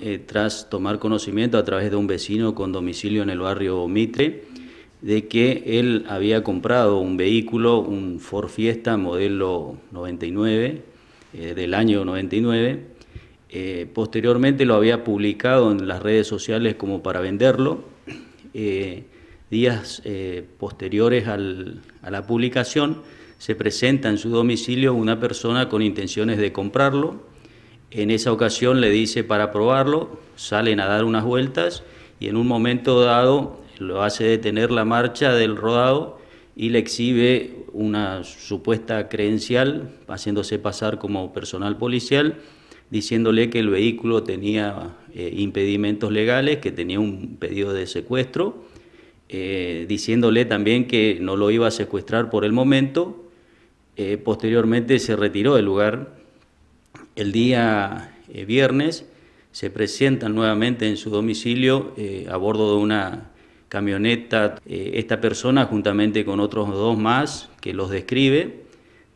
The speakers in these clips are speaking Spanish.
Eh, tras tomar conocimiento a través de un vecino con domicilio en el barrio Mitre de que él había comprado un vehículo, un Ford Fiesta modelo 99, eh, del año 99. Eh, posteriormente lo había publicado en las redes sociales como para venderlo. días posteriores a la publicación se presenta en su domicilio una persona con intenciones de comprarlo en esa ocasión le dice para probarlo, salen a dar unas vueltas y en un momento dado lo hace detener la marcha del rodado y le exhibe una supuesta credencial, haciéndose pasar como personal policial, diciéndole que el vehículo tenía eh, impedimentos legales, que tenía un pedido de secuestro, eh, diciéndole también que no lo iba a secuestrar por el momento. Eh, posteriormente se retiró del lugar el día eh, viernes se presentan nuevamente en su domicilio eh, a bordo de una camioneta eh, esta persona juntamente con otros dos más que los describe,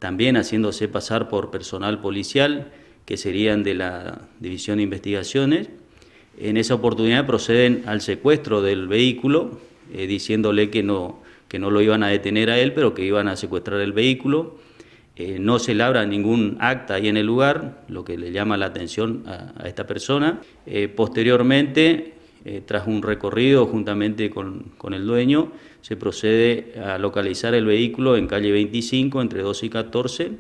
también haciéndose pasar por personal policial que serían de la División de Investigaciones. En esa oportunidad proceden al secuestro del vehículo, diciéndole que no, que no lo iban a detener a él, pero que iban a secuestrar el vehículo. Eh, no se labra ningún acta ahí en el lugar, lo que le llama la atención a, esta persona. Eh, posteriormente, eh, tras un recorrido juntamente con, el dueño, se procede a localizar el vehículo en calle 25, entre 12 y 14,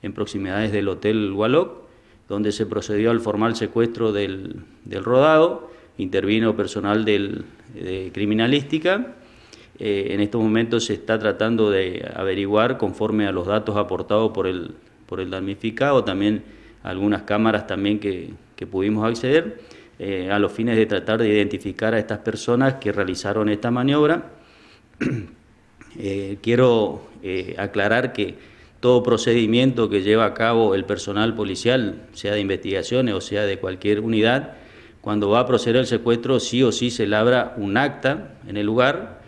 en proximidades del Hotel Waloc, donde se procedió al formal secuestro del, rodado, intervino personal de criminalística eh, en estos momentos se está tratando de averiguar conforme a los datos aportados por el, por el damnificado, también algunas cámaras también que, que pudimos acceder, eh, a los fines de tratar de identificar a estas personas que realizaron esta maniobra. Eh, quiero aclarar que todo procedimiento que lleva a cabo el personal policial, sea de investigaciones o sea de cualquier unidad, cuando va a proceder el secuestro, sí o sí se labra un acta en el lugar,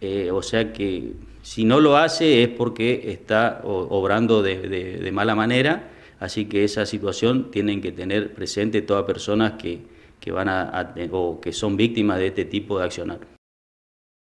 eh, o sea que si no lo hace es porque está obrando de, mala manera, así que esa situación tienen que tener presente todas personas que, van a, o que son víctimas de este tipo de accionar.